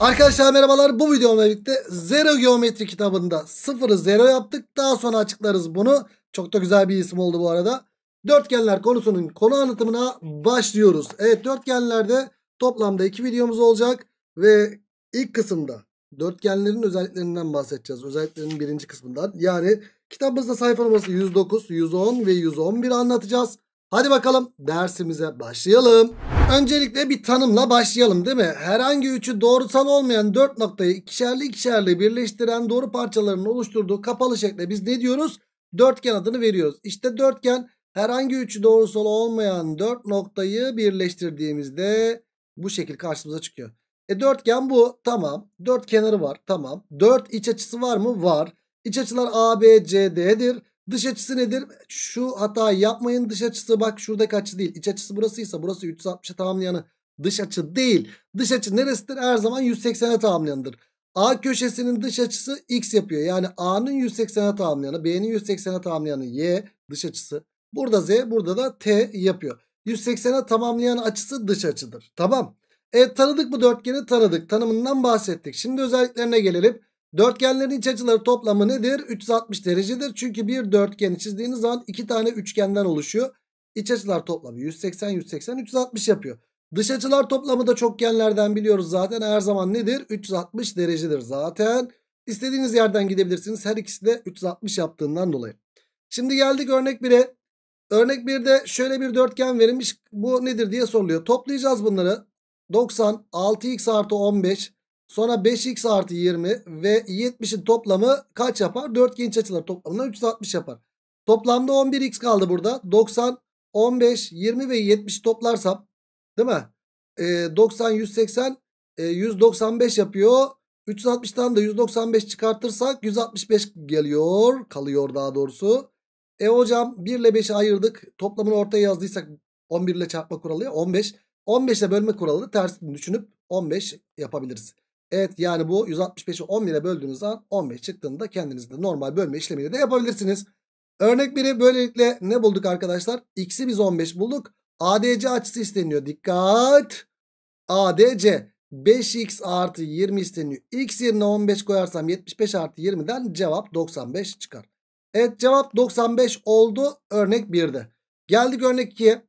Arkadaşlar merhabalar bu videomla birlikte Zero Geometri kitabında sıfırı zero yaptık. Daha sonra açıklarız bunu. Çok da güzel bir isim oldu bu arada. Dörtgenler konusunun konu anlatımına başlıyoruz. Evet dörtgenlerde toplamda iki videomuz olacak. Ve ilk kısımda dörtgenlerin özelliklerinden bahsedeceğiz. Özelliklerinin birinci kısmından. Yani kitabımızda sayfa numarası 109, 110 ve 111 anlatacağız. Hadi bakalım dersimize başlayalım. Öncelikle bir tanımla başlayalım değil mi? Herhangi üçü doğrusal olmayan dört noktayı ikişerli ikişerli birleştiren doğru parçalarının oluşturduğu kapalı şekle biz ne diyoruz? Dörtgen adını veriyoruz. İşte dörtgen herhangi üçü doğrusal olmayan dört noktayı birleştirdiğimizde bu şekil karşımıza çıkıyor. E dörtgen bu tamam. Dört kenarı var tamam. Dört iç açısı var mı? Var. İç açılar A, B, C, D'dir. Dış açısı nedir? Şu hatayı yapmayın. Dış açısı bak şuradaki açı değil. İç açısı burasıysa burası 360'a tamamlayanı dış açı değil. Dış açı neresidir? Her zaman 180'e tamamlayanıdır. A köşesinin dış açısı x yapıyor. Yani A'nın 180'e tamamlayanı, B'nin 180'e tamamlayanı y dış açısı. Burada Z, burada da T yapıyor. 180'e tamamlayan açısı dış açıdır. Tamam. E tanıdık bu dörtgeni tanıdık. Tanımından bahsettik. Şimdi özelliklerine gelelim. Dörtgenlerin iç açıları toplamı nedir? 360 derecedir. Çünkü bir dörtgeni çizdiğiniz zaman iki tane üçgenden oluşuyor. İç açılar toplamı 180, 180, 360 yapıyor. Dış açılar toplamı da çokgenlerden biliyoruz zaten. Her zaman nedir? 360 derecedir zaten. İstediğiniz yerden gidebilirsiniz. Her ikisi de 360 yaptığından dolayı. Şimdi geldik örnek 1'e. Örnek 1'de şöyle bir dörtgen verilmiş. Bu nedir diye soruluyor. Toplayacağız bunları. 90, 6x artı 15, Sonra 5x artı 20 ve 70'in toplamı kaç yapar? 4 geniş açılar toplamına 360 yapar. Toplamda 11x kaldı burada. 90, 15, 20 ve 70 toplarsam değil mi? Ee, e, 90, 180, e, 195 yapıyor. 360'tan da 195 çıkartırsak 165 geliyor. Kalıyor daha doğrusu. E hocam 1 ile 5'i ayırdık. Toplamını ortaya yazdıysak 11 ile çarpma kuralı ya 15. 15 ile bölme kuralı tersini düşünüp 15 yapabiliriz. Evet yani bu 165'i 11'e böldüğünüz zaman 15 çıktığında kendiniz de normal bölme işlemini de yapabilirsiniz. Örnek biri böylelikle ne bulduk arkadaşlar? X'i biz 15 bulduk. ADC açısı isteniyor. Dikkat! ADC 5x artı 20 isteniyor. X yerine 15 koyarsam 75 artı 20'den cevap 95 çıkar. Evet cevap 95 oldu örnek 1'de. Geldik örnek 2'ye.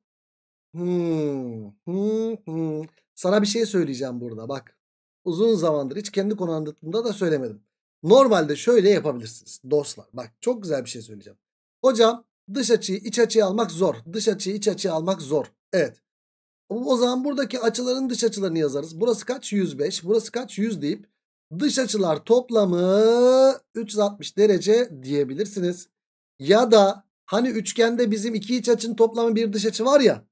Hmm, hmm, hmm. Sana bir şey söyleyeceğim burada bak uzun zamandır hiç kendi konu anlatımında da söylemedim. Normalde şöyle yapabilirsiniz dostlar. Bak çok güzel bir şey söyleyeceğim. Hocam dış açıyı iç açıya almak zor. Dış açıyı iç açıya almak zor. Evet. O zaman buradaki açıların dış açılarını yazarız. Burası kaç? 105. Burası kaç? 100 deyip dış açılar toplamı 360 derece diyebilirsiniz. Ya da hani üçgende bizim iki iç açının toplamı bir dış açı var ya.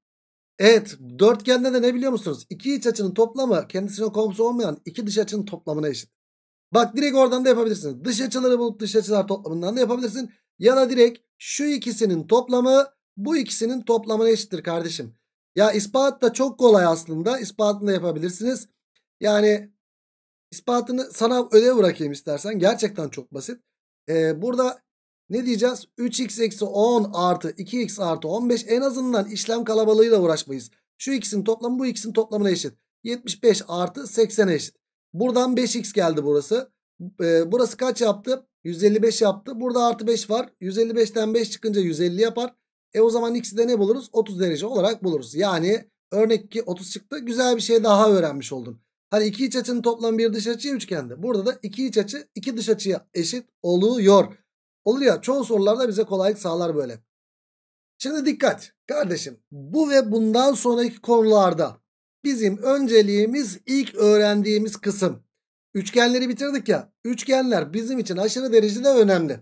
Evet dörtgende de ne biliyor musunuz? İki iç açının toplamı kendisine komşu olmayan iki dış açının toplamına eşit. Bak direkt oradan da yapabilirsin. Dış açıları bulup dış açılar toplamından da yapabilirsin. Ya da direkt şu ikisinin toplamı bu ikisinin toplamına eşittir kardeşim. Ya ispat da çok kolay aslında. İspatını da yapabilirsiniz. Yani ispatını sana ödev bırakayım istersen. Gerçekten çok basit. Ee, burada ne diyeceğiz? 3x eksi 10 artı 2x artı 15 en azından işlem kalabalığıyla uğraşmayız. Şu x'in toplamı bu x'in toplamına eşit. 75 artı 80 eşit. Buradan 5x geldi burası. Ee, burası kaç yaptı? 155 yaptı. Burada artı 5 var. 155'ten 5 çıkınca 150 yapar. E o zaman x'i de ne buluruz? 30 derece olarak buluruz. Yani örnek ki 30 çıktı. Güzel bir şey daha öğrenmiş oldun. Hani iki iç açının toplamı bir dış açıya üçgende. Burada da iki iç açı iki dış açıya eşit oluyor. Oluyor. Çoğu sorularda bize kolaylık sağlar böyle. Şimdi dikkat kardeşim. Bu ve bundan sonraki konularda bizim önceliğimiz ilk öğrendiğimiz kısım. Üçgenleri bitirdik ya. Üçgenler bizim için aşırı derecede önemli.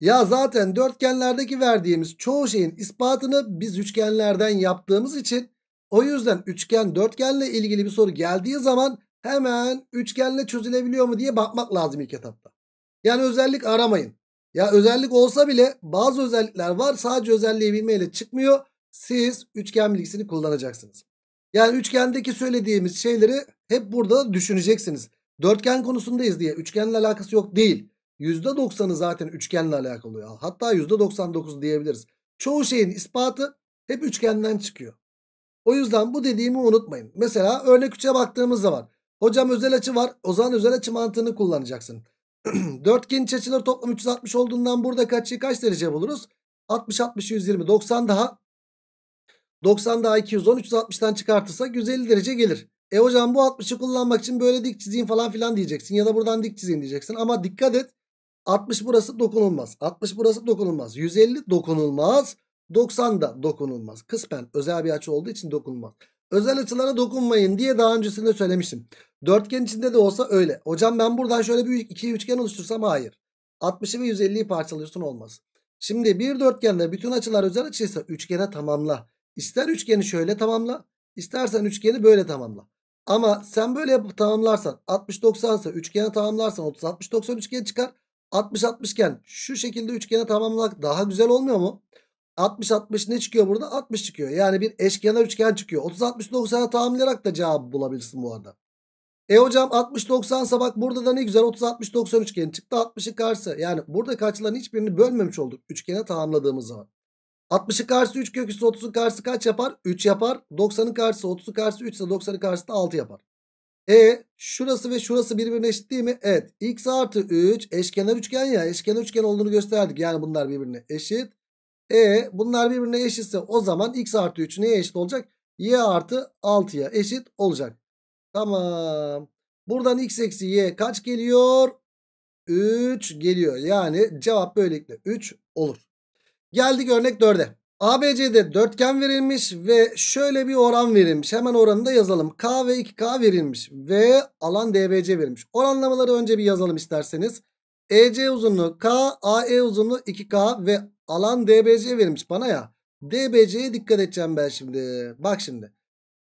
Ya zaten dörtgenlerdeki verdiğimiz çoğu şeyin ispatını biz üçgenlerden yaptığımız için o yüzden üçgen dörtgenle ilgili bir soru geldiği zaman hemen üçgenle çözülebiliyor mu diye bakmak lazım ilk etapta. Yani özellik aramayın. Ya özellik olsa bile bazı özellikler var. Sadece özelliği bilmeyle çıkmıyor. Siz üçgen bilgisini kullanacaksınız. Yani üçgendeki söylediğimiz şeyleri hep burada düşüneceksiniz. Dörtgen konusundayız diye üçgenle alakası yok değil. %90'ı zaten üçgenle alakalı oluyor. Hatta %99 diyebiliriz. Çoğu şeyin ispatı hep üçgenden çıkıyor. O yüzden bu dediğimi unutmayın. Mesela örnek 3'e baktığımız zaman. Hocam özel açı var. O zaman özel açı mantığını kullanacaksın. Dörtgen iç açıları toplam 360 olduğundan burada kaçı kaç derece buluruz? 60, 60, 120, 90 daha. 90 daha 210, 360'tan çıkartırsak 150 derece gelir. E hocam bu 60'ı kullanmak için böyle dik çizeyim falan filan diyeceksin. Ya da buradan dik çizeyim diyeceksin. Ama dikkat et. 60 burası dokunulmaz. 60 burası dokunulmaz. 150 dokunulmaz. 90 da dokunulmaz. Kısmen özel bir açı olduğu için dokunulmaz özel açılara dokunmayın diye daha öncesinde söylemiştim. Dörtgen içinde de olsa öyle. Hocam ben buradan şöyle bir iki üçgen oluştursam hayır. 60'ı ve 150'yi parçalıyorsun olmaz. Şimdi bir dörtgende bütün açılar özel açıysa üçgene tamamla. İster üçgeni şöyle tamamla. istersen üçgeni böyle tamamla. Ama sen böyle yapıp tamamlarsan 60-90 ise üçgene tamamlarsan 30-60-90 üçgen çıkar. 60-60 iken şu şekilde üçgene tamamlamak daha güzel olmuyor mu? 60 60 ne çıkıyor burada? 60 çıkıyor. Yani bir eşkenar üçgen çıkıyor. 30 60 90'a tamamlayarak da cevabı bulabilirsin bu arada. E hocam 60 90 sa bak burada da ne güzel 30 60 90 üçgeni çıktı. 60'ı karşı. Yani burada kaçların hiçbirini bölmemiş olduk üçgene tamamladığımız zaman. 60'ı karşı 3 kök 30'un karşısı kaç yapar? 3 yapar. 90'ın karşısı 30'u karşısı 3 ise 90'ın karşısı da 6 yapar. E şurası ve şurası birbirine eşit değil mi? Evet. X artı 3 eşkenar üçgen ya. Eşkenar üçgen olduğunu gösterdik. Yani bunlar birbirine eşit. E bunlar birbirine eşitse o zaman x artı 3 neye eşit olacak? y artı 6'ya eşit olacak. Tamam. Buradan x eksi y kaç geliyor? 3 geliyor. Yani cevap böylelikle 3 olur. Geldik örnek 4'e. ABC'de dörtgen verilmiş ve şöyle bir oran verilmiş. Hemen oranını da yazalım. K ve 2K verilmiş ve alan DBC verilmiş. Oranlamaları önce bir yazalım isterseniz. EC uzunluğu K, AE uzunluğu 2K ve alan DBC verilmiş bana ya. DBC'ye dikkat edeceğim ben şimdi. Bak şimdi.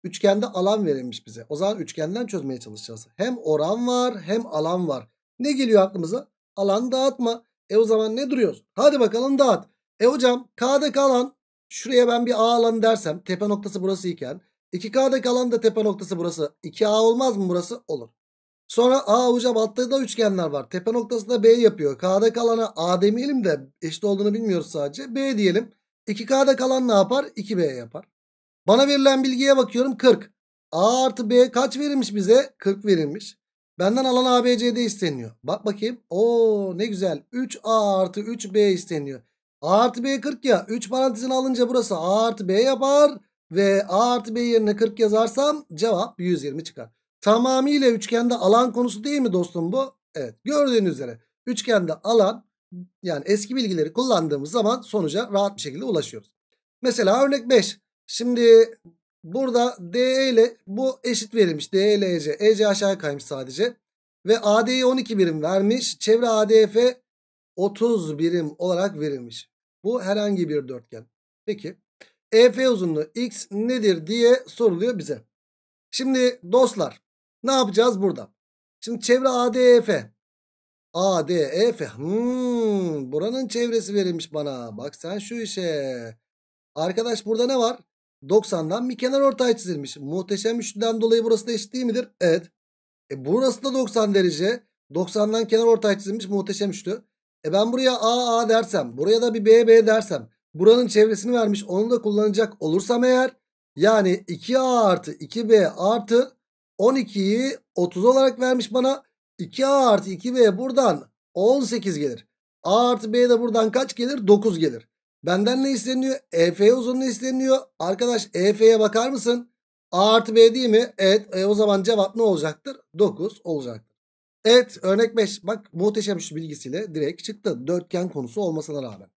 Üçgende alan verilmiş bize. O zaman üçgenden çözmeye çalışacağız. Hem oran var hem alan var. Ne geliyor aklımıza? Alan dağıtma. E o zaman ne duruyoruz? Hadi bakalım dağıt. E hocam K'daki alan şuraya ben bir A alanı dersem tepe noktası burası iken 2K'daki alan da tepe noktası burası. 2A olmaz mı burası? Olur. Sonra A hocam altta da üçgenler var. Tepe noktasında B yapıyor. K'da kalana A demeyelim de eşit olduğunu bilmiyoruz sadece. B diyelim. 2K'da kalan ne yapar? 2B yapar. Bana verilen bilgiye bakıyorum 40. A artı B kaç verilmiş bize? 40 verilmiş. Benden alan ABCD isteniyor. Bak bakayım. Oo ne güzel. 3A artı 3B isteniyor. A artı B 40 ya. 3 parantezini alınca burası A artı B yapar. Ve A artı B yerine 40 yazarsam cevap 120 çıkar tamamıyla üçgende alan konusu değil mi dostum bu? Evet gördüğünüz üzere üçgende alan yani eski bilgileri kullandığımız zaman sonuca rahat bir şekilde ulaşıyoruz. Mesela örnek 5. Şimdi burada DE ile bu eşit verilmiş. DE ile EC. EC aşağıya kaymış sadece. Ve AD'ye 12 birim vermiş. Çevre ADF 30 birim olarak verilmiş. Bu herhangi bir dörtgen. Peki EF uzunluğu X nedir diye soruluyor bize. Şimdi dostlar ne yapacağız burada? Şimdi çevre ADEF. ADEF. Hmm, buranın çevresi verilmiş bana. Bak sen şu işe. Arkadaş burada ne var? 90'dan bir kenar ortay çizilmiş. Muhteşem üçlüden dolayı burası da eşit değil midir? Evet. E burası da 90 derece. 90'dan kenar ortay çizilmiş muhteşem üçlü. E ben buraya A A dersem, buraya da bir B B dersem, buranın çevresini vermiş onu da kullanacak olursam eğer yani 2A artı 2B artı 12'yi 30 olarak vermiş bana. 2A artı 2B buradan 18 gelir. A artı B de buradan kaç gelir? 9 gelir. Benden ne isteniyor? EF uzunluğu isteniyor. Arkadaş EF'ye bakar mısın? A artı B değil mi? Evet. E, o zaman cevap ne olacaktır? 9 olacaktır. Evet örnek 5. Bak muhteşem şu bilgisiyle direkt çıktı. Dörtgen konusu olmasına rağmen.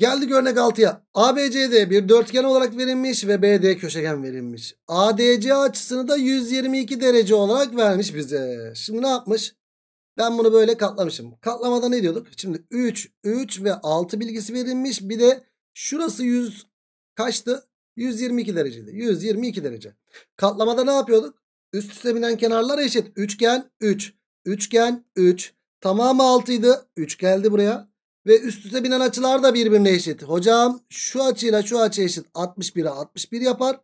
Geldik örnek 6'ya. ABCD bir dörtgen olarak verilmiş ve BD köşegen verilmiş. ADC açısını da 122 derece olarak vermiş bize. Şimdi ne yapmış? Ben bunu böyle katlamışım. Katlamada ne diyorduk? Şimdi 3, 3 ve 6 bilgisi verilmiş. Bir de şurası 100 kaçtı? 122 dereceydi. 122 derece. Katlamada ne yapıyorduk? Üst üste binen kenarlar eşit. Üçgen 3. Üç. Üçgen 3. Üç. Tamamı 6 idi. 3 geldi buraya. Ve üst üste binen açılar da birbirine eşit. Hocam şu açıyla şu açı eşit. 61'e 61 yapar.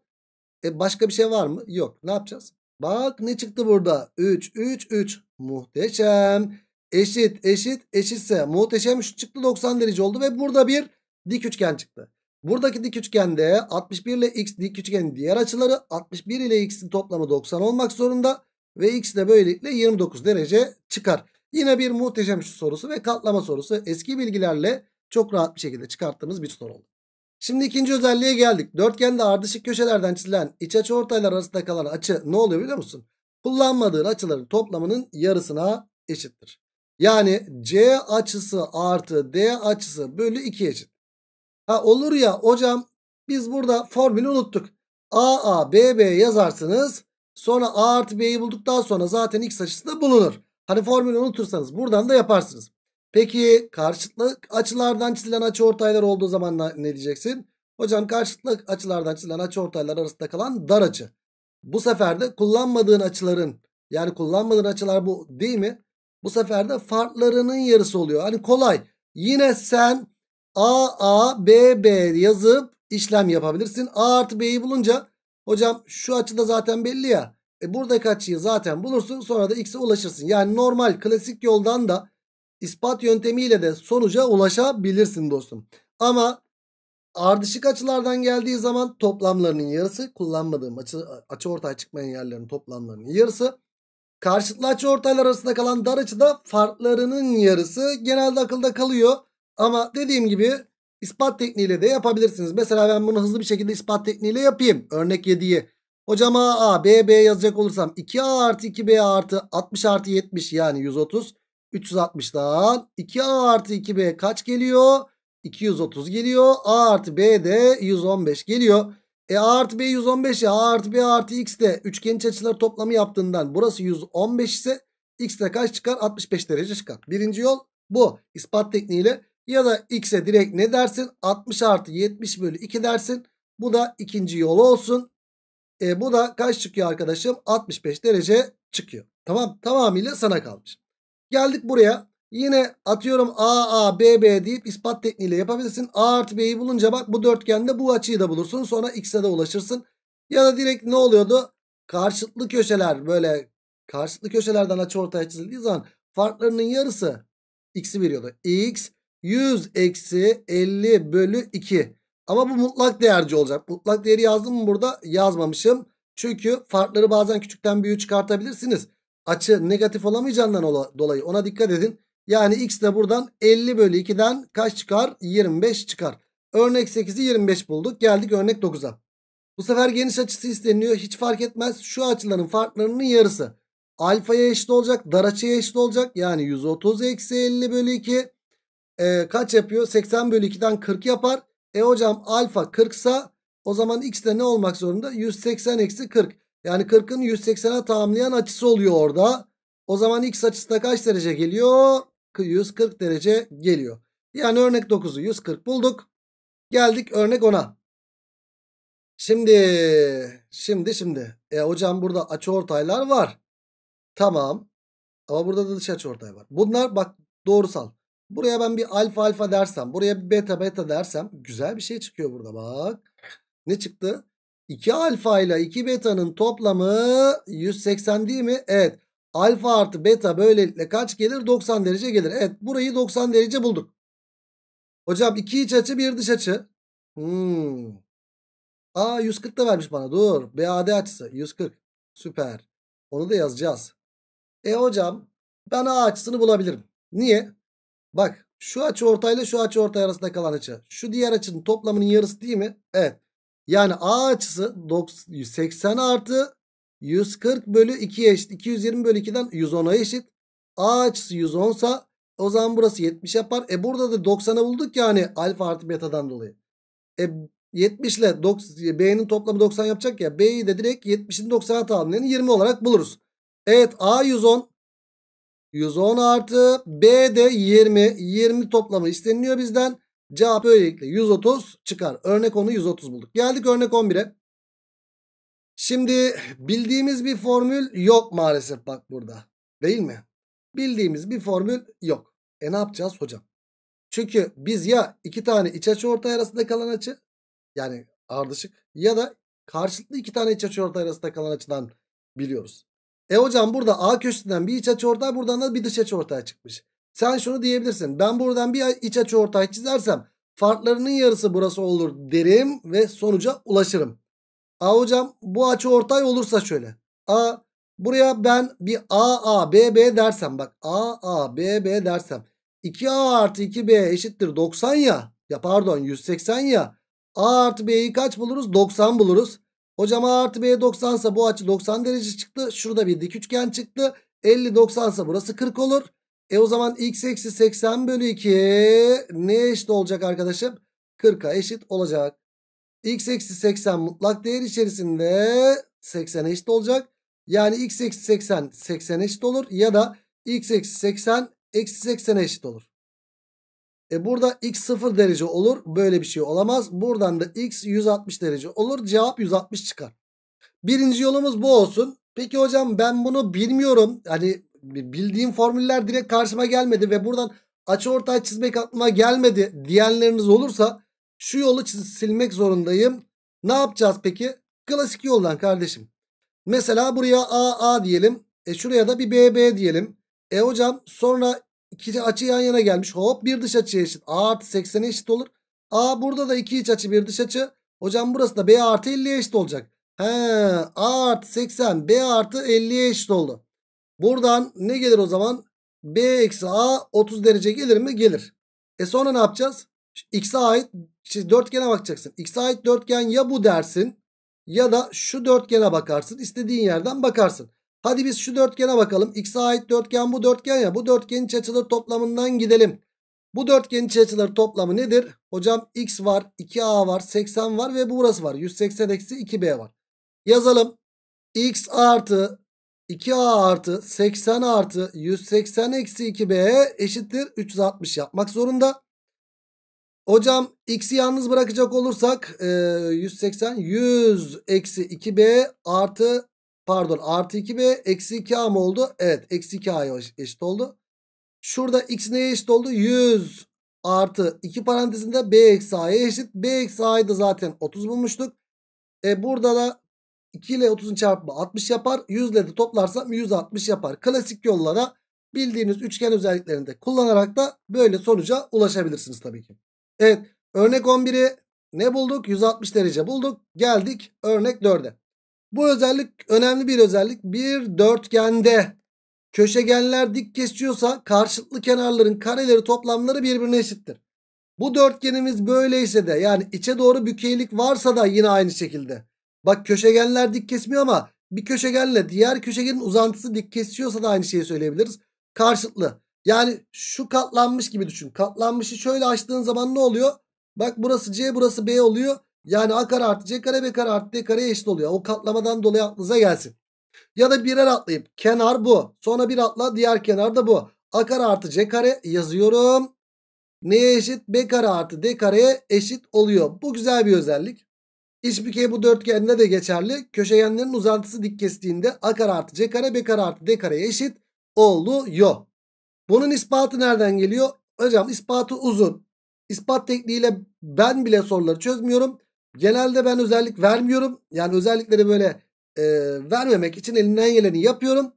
E başka bir şey var mı? Yok. Ne yapacağız? Bak ne çıktı burada? 3, 3, 3. Muhteşem. Eşit, eşit, eşitse muhteşem şu çıktı 90 derece oldu ve burada bir dik üçgen çıktı. Buradaki dik üçgende 61 ile x dik üçgenin diğer açıları 61 ile x'in toplamı 90 olmak zorunda ve x de böylelikle 29 derece çıkar. Yine bir muhteşem şu sorusu ve katlama sorusu. Eski bilgilerle çok rahat bir şekilde çıkarttığımız bir soru oldu. Şimdi ikinci özelliğe geldik. Dörtgende ardışık köşelerden çizilen iç açı ortaylar arasında kalan açı ne oluyor biliyor musun? Kullanmadığın açıların toplamının yarısına eşittir. Yani C açısı artı D açısı bölü 2 eşit. Ha olur ya hocam biz burada formülü unuttuk. A A B B yazarsınız. Sonra A artı B'yi bulduktan sonra zaten X açısı da bulunur. Hani formülü unutursanız buradan da yaparsınız. Peki karşıtlık açılardan çizilen açı ortaylar olduğu zaman ne diyeceksin? Hocam karşıtlık açılardan çizilen açı ortaylar arasında kalan dar açı. Bu sefer de kullanmadığın açıların yani kullanmadığın açılar bu değil mi? Bu sefer de farklarının yarısı oluyor. Hani kolay. Yine sen A, A, B, B yazıp işlem yapabilirsin. A artı B'yi bulunca hocam şu açıda zaten belli ya. E buradaki açıyı zaten bulursun sonra da x'e ulaşırsın. Yani normal klasik yoldan da ispat yöntemiyle de sonuca ulaşabilirsin dostum. Ama ardışık açılardan geldiği zaman toplamlarının yarısı kullanmadığım açı, açı ortaya çıkmayan yerlerin toplamlarının yarısı. Karşıtlı açı ortaylar arasında kalan dar açıda farklarının yarısı genelde akılda kalıyor. Ama dediğim gibi ispat tekniğiyle de yapabilirsiniz. Mesela ben bunu hızlı bir şekilde ispat tekniğiyle yapayım. Örnek 7'yi Hocam A, A, B, B yazacak olursam 2A artı 2B artı 60 artı 70 yani 130. 360'dan 2A artı 2B kaç geliyor? 230 geliyor. A artı B de 115 geliyor. E A artı B 115 ya. A artı B artı X de üçgen açıları toplamı yaptığından burası 115 ise X de kaç çıkar? 65 derece çıkar. Birinci yol bu. ispat tekniğiyle ya da X'e direkt ne dersin? 60 artı 70 bölü 2 dersin. Bu da ikinci yolu olsun. E, bu da kaç çıkıyor arkadaşım? 65 derece çıkıyor. Tamam tamamıyla sana kalmış. Geldik buraya. Yine atıyorum A, A, B, B deyip ispat tekniğiyle yapabilirsin. A artı B'yi bulunca bak bu dörtgende bu açıyı da bulursun. Sonra X'e de ulaşırsın. Ya da direkt ne oluyordu? Karşıtlı köşeler böyle karşıtlı köşelerden açı ortaya çizildiği zaman farklarının yarısı X'i veriyordu. X 100 eksi 50 bölü 2. Ama bu mutlak değerci olacak. Mutlak değeri yazdım mı burada? Yazmamışım. Çünkü farkları bazen küçükten büyüğü çıkartabilirsiniz. Açı negatif olamayacağından dolayı ona dikkat edin. Yani x de buradan 50 bölü 2'den kaç çıkar? 25 çıkar. Örnek 8'i 25 bulduk. Geldik örnek 9'a. Bu sefer geniş açısı isteniyor. Hiç fark etmez. Şu açıların farklarının yarısı. Alfaya eşit olacak. Dar açıya eşit olacak. Yani 130 eksi 50 bölü 2. Ee, kaç yapıyor? 80 bölü 2'den 40 yapar. E hocam alfa 40 sa o zaman x de ne olmak zorunda? 180 eksi 40. Yani 40'ın 180'e tamamlayan açısı oluyor orada. O zaman x açısına kaç derece geliyor? 140 derece geliyor. Yani örnek 9'u 140 bulduk. Geldik örnek 10'a. Şimdi şimdi şimdi. E hocam burada açı ortaylar var. Tamam. Ama burada da dış açı ortay var. Bunlar bak doğrusal. Buraya ben bir alfa alfa dersem. Buraya bir beta beta dersem. Güzel bir şey çıkıyor burada bak. Ne çıktı? 2 alfa ile 2 beta'nın toplamı 180 değil mi? Evet. Alfa artı beta böylelikle kaç gelir? 90 derece gelir. Evet burayı 90 derece bulduk. Hocam 2 iç açı 1 dış açı. Hmm. Aa 140 da vermiş bana dur. BAD açısı 140. Süper. Onu da yazacağız. E hocam ben A açısını bulabilirim. Niye? Bak şu açı ortayla şu açı ortay arasında kalan açı. Şu diğer açının toplamının yarısı değil mi? Evet. Yani A açısı 80 artı 140 bölü 2'ye eşit. 220 bölü 2'den 110'a eşit. A açısı 110 sa o zaman burası 70 yapar. E burada da 90'a bulduk yani alfa artı beta'dan dolayı. E 70 ile B'nin toplamı 90 yapacak ya. B'yi de direkt 70'in 90'a tamamlayan 20 olarak buluruz. Evet A 110 110 artı B de 20. 20 toplamı isteniliyor bizden. Cevap böylelikle 130 çıkar. Örnek 10'u 130 bulduk. Geldik örnek 11'e. Şimdi bildiğimiz bir formül yok maalesef bak burada. Değil mi? Bildiğimiz bir formül yok. E ne yapacağız hocam? Çünkü biz ya iki tane iç açı ortay arasında kalan açı yani ardışık ya da karşılıklı iki tane iç açı ortay arasında kalan açıdan biliyoruz. E hocam burada A köşesinden bir iç açı ortay buradan da bir dış açı ortaya çıkmış. Sen şunu diyebilirsin. Ben buradan bir iç açı ortay çizersem farklarının yarısı burası olur derim ve sonuca ulaşırım. A hocam bu açı ortay olursa şöyle. A buraya ben bir A A B B dersem bak A A B B dersem 2A artı 2B eşittir 90 ya ya pardon 180 ya A artı B'yi kaç buluruz 90 buluruz. Hocam A artı B 90 ise bu açı 90 derece çıktı. Şurada bir dik üçgen çıktı. 50 90 ise burası 40 olur. E o zaman x eksi 80 bölü 2 ne eşit olacak arkadaşım? 40'a eşit olacak. x eksi 80 mutlak değer içerisinde 80'e eşit olacak. Yani x eksi 80 80 eşit olur ya da x eksi 80 eksi 80'e eşit olur. E burada x 0 derece olur. Böyle bir şey olamaz. Buradan da x 160 derece olur. Cevap 160 çıkar. Birinci yolumuz bu olsun. Peki hocam ben bunu bilmiyorum. Hani bildiğim formüller direkt karşıma gelmedi ve buradan açı ortay çizmek aklıma gelmedi diyenleriniz olursa şu yolu silmek zorundayım. Ne yapacağız peki? Klasik yoldan kardeşim. Mesela buraya AA diyelim. E şuraya da bir BB diyelim. E hocam sonra İki açı yan yana gelmiş. Hop bir dış açı eşit. A artı 80'e eşit olur. A burada da iki iç açı bir dış açı. Hocam burası da B artı 50'ye eşit olacak. He, A artı 80 B artı 50'ye eşit oldu. Buradan ne gelir o zaman? B eksi A 30 derece gelir mi? Gelir. E sonra ne yapacağız? X'e ait işte dörtgene bakacaksın. X'e ait dörtgen ya bu dersin ya da şu dörtgene bakarsın. İstediğin yerden bakarsın. Hadi biz şu dörtgene bakalım. X'e ait dörtgen bu dörtgen ya. Bu dörtgenin iç toplamından gidelim. Bu dörtgenin iç toplamı nedir? Hocam X var, 2A var, 80 var ve burası var. 180 eksi 2B var. Yazalım. X artı 2A artı 80 artı 180 eksi 2B eşittir 360 yapmak zorunda. Hocam x'i yalnız bırakacak olursak e, 180 100 eksi 2b artı Pardon artı 2b eksi 2a mı oldu? Evet eksi 2a'ya eşit oldu. Şurada x neye eşit oldu? 100 artı 2 parantezinde b eksi a'ya eşit. b eksi a'yı da zaten 30 bulmuştuk. E burada da 2 ile 30'un çarpımı 60 yapar. 100 ile de toplarsam 160 yapar. Klasik yollara bildiğiniz üçgen özelliklerini de kullanarak da böyle sonuca ulaşabilirsiniz tabii ki. Evet örnek 11'i ne bulduk? 160 derece bulduk. Geldik örnek 4'e. Bu özellik önemli bir özellik. Bir dörtgende köşegenler dik kesiyorsa karşılıklı kenarların kareleri toplamları birbirine eşittir. Bu dörtgenimiz böyleyse de yani içe doğru bükeylik varsa da yine aynı şekilde. Bak köşegenler dik kesmiyor ama bir köşegenle diğer köşegenin uzantısı dik kesiyorsa da aynı şeyi söyleyebiliriz. Karşılıklı. Yani şu katlanmış gibi düşün. Katlanmışı şöyle açtığın zaman ne oluyor? Bak burası C burası B oluyor. Yani a kare artı c kare b kare artı d kare eşit oluyor. O katlamadan dolayı aklınıza gelsin. Ya da birer atlayıp kenar bu. Sonra bir atla diğer kenar da bu. A kare artı c kare yazıyorum. Neye eşit? B kare artı D kareye eşit oluyor. Bu güzel bir özellik. Hiçbir kere bu dörtgenine de geçerli. Köşegenlerin uzantısı dik kestiğinde A kare artı C kare B kare artı D kareye eşit oluyor. Bunun ispatı nereden geliyor? Hocam ispatı uzun. İspat tekniğiyle ben bile soruları çözmüyorum. Genelde ben özellik vermiyorum. Yani özellikleri böyle e, vermemek için elinden geleni yapıyorum.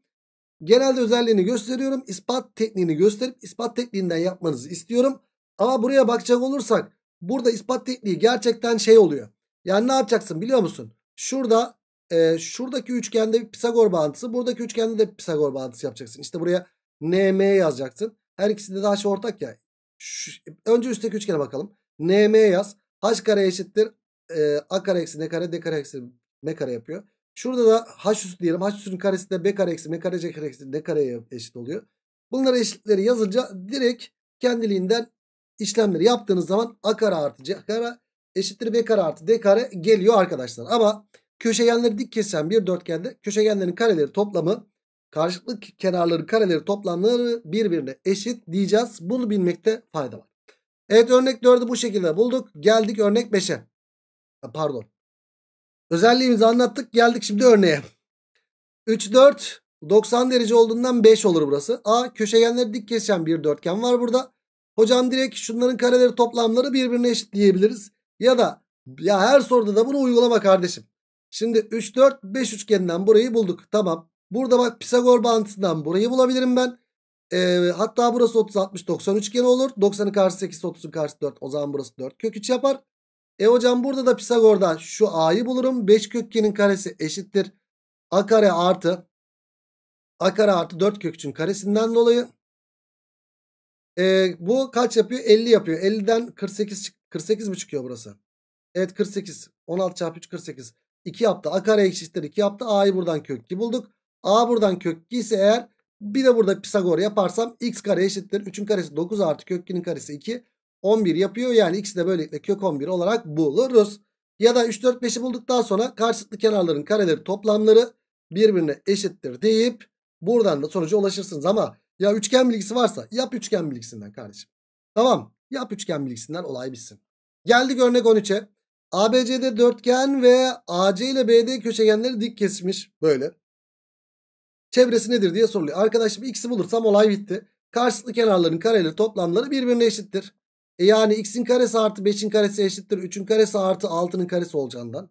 Genelde özelliğini gösteriyorum. İspat tekniğini gösterip ispat tekniğinden yapmanızı istiyorum. Ama buraya bakacak olursak burada ispat tekniği gerçekten şey oluyor. Yani ne yapacaksın biliyor musun? Şurada e, şuradaki üçgende bir Pisagor bağıntısı. Buradaki üçgende de Pisagor bağıntısı yapacaksın. İşte buraya NM yazacaksın. Her ikisinde de h ortak ya. Şu, önce üstteki üçgene bakalım. NM yaz. H kare eşittir e, a kare eksi n kare d kare eksi m kare yapıyor. Şurada da h üstü diyelim. h üstünün karesi de b kare eksi m kare c kare eksi d kareye eşit oluyor. Bunlara eşitleri yazınca direkt kendiliğinden işlemleri yaptığınız zaman a kare artı c kare eşittir b kare artı d kare geliyor arkadaşlar. Ama köşegenleri dik kesen bir dörtgende köşegenlerin kareleri toplamı karşılık kenarların kareleri toplamları birbirine eşit diyeceğiz. Bunu bilmekte fayda var. Evet örnek 4'ü bu şekilde bulduk. Geldik örnek 5'e. Pardon. Özelliğimizi anlattık. Geldik şimdi örneğe. 3, 4, 90 derece olduğundan 5 olur burası. A köşegenleri dik kesen bir dörtgen var burada. Hocam direkt şunların kareleri toplamları birbirine eşit diyebiliriz. Ya da ya her soruda da bunu uygulama kardeşim. Şimdi 3, 4, 5 üçgeninden burayı bulduk. Tamam. Burada bak Pisagor bağıntısından burayı bulabilirim ben. Ee, hatta burası 30, 60, 90 üçgeni olur. 90'ın karşısı 8, 30'un karşısı 4. O zaman burası 4 kök 3 yapar. E hocam burada da Pisagor'da şu a'yı bulurum. 5 kökkenin karesi eşittir. a kare artı a kare artı 4 kökçün karesinden dolayı. E, bu kaç yapıyor? 50 yapıyor. 50'den 48 48 mi çıkıyor burası? Evet 48. 16 çarpı 3 48. 2 yaptı. A kare eşittir 2 yaptı. A'yı buradan kök bulduk. A buradan kök ise eğer bir de burada Pisagor yaparsam x kare eşittir. 3'ün karesi 9 artı kök karesi 2. 11 yapıyor. Yani ikisi de böylelikle kök 11 olarak buluruz. Ya da 3, 4, 5'i bulduktan sonra karşılıklı kenarların kareleri toplamları birbirine eşittir deyip buradan da sonuca ulaşırsınız. Ama ya üçgen bilgisi varsa yap üçgen bilgisinden kardeşim. Tamam yap üçgen bilgisinden olay bitsin. Geldik örnek 13'e. ABC'de dörtgen ve AC ile BD köşegenleri dik kesmiş böyle. Çevresi nedir diye soruluyor. Arkadaşım x'i bulursam olay bitti. Karşılıklı kenarların kareleri toplamları birbirine eşittir. E yani x'in karesi artı 5'in karesi eşittir 3'ün karesi artı 6'nın karesi olacağından.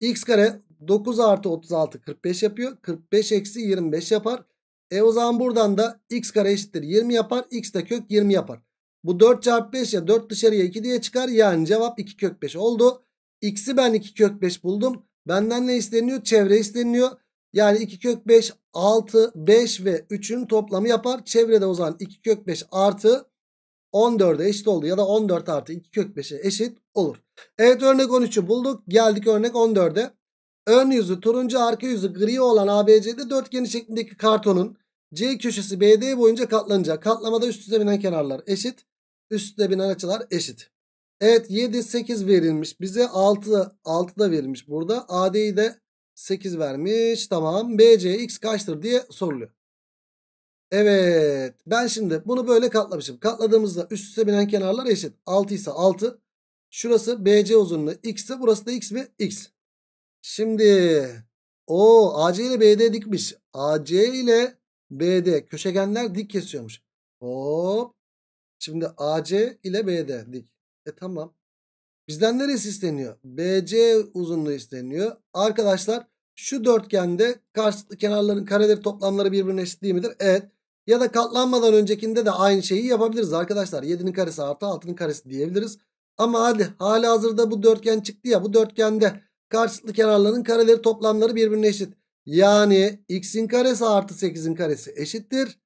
x kare 9 artı 36 45 yapıyor. 45 eksi 25 yapar. E o zaman buradan da x kare eşittir 20 yapar. x de kök 20 yapar. Bu 4 çarpı 5 ya 4 dışarıya 2 diye çıkar. Yani cevap 2 kök 5 oldu. X'i ben 2 kök 5 buldum. Benden ne isteniyor? Çevre isteniyor. Yani 2 kök 5 6 5 ve 3'ün toplamı yapar. Çevrede o zaman 2 kök 5 artı 14'e eşit oldu ya da 14 artı 2 kök 5'e eşit olur. Evet örnek 13'ü bulduk. Geldik örnek 14'e. Ön yüzü turuncu arka yüzü gri olan ABC'de dörtgeni şeklindeki kartonun C köşesi BD boyunca katlanacak. Katlamada üst üste binen kenarlar eşit. Üst üste binen açılar eşit. Evet 7 8 verilmiş. Bize 6 6 da verilmiş burada. AD'yi de 8 vermiş. Tamam. BC x kaçtır diye soruluyor. Evet ben şimdi bunu böyle katlamışım. Katladığımızda üst üste binen kenarlar eşit. 6 ise 6. Şurası BC uzunluğu x ise burası da x mi? X. Şimdi o AC ile BD dikmiş. AC ile BD köşegenler dik kesiyormuş. Hop. Şimdi AC ile BD dik. E tamam. Bizden neresi isteniyor? BC uzunluğu isteniyor. Arkadaşlar şu dörtgende karşılıklı kenarların kareleri toplamları birbirine eşit değil midir? Evet. Ya da katlanmadan öncekinde de aynı şeyi yapabiliriz arkadaşlar. 7'nin karesi artı 6'nın karesi diyebiliriz. Ama hadi hali hazırda bu dörtgen çıktı ya bu dörtgende karşılıklı kenarlarının kareleri toplamları birbirine eşit. Yani x'in karesi artı 8'in karesi eşittir.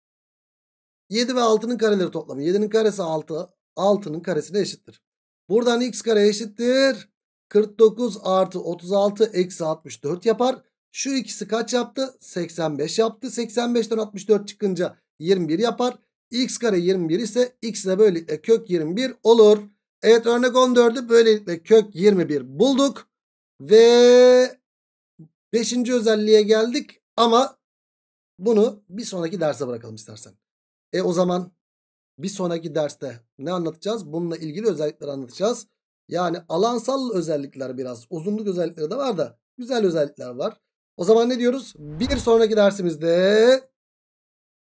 7 ve 6'nın kareleri toplamı. 7'nin karesi 6. 6'nın karesine eşittir. Buradan x kare eşittir. 49 artı 36 eksi 64 yapar. Şu ikisi kaç yaptı? 85 yaptı. 85'ten 64 çıkınca 21 yapar. X kare 21 ise X de böylelikle kök 21 olur. Evet örnek 14'ü böylelikle kök 21 bulduk. Ve 5. özelliğe geldik ama bunu bir sonraki derse bırakalım istersen. E o zaman bir sonraki derste ne anlatacağız? Bununla ilgili özellikleri anlatacağız. Yani alansal özellikler biraz uzunluk özellikleri de var da güzel özellikler var. O zaman ne diyoruz? Bir sonraki dersimizde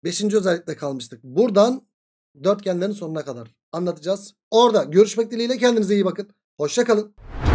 Beşinci özellikle kalmıştık. Buradan dörtgenlerin sonuna kadar anlatacağız. Orada görüşmek dileğiyle kendinize iyi bakın. Hoşça kalın.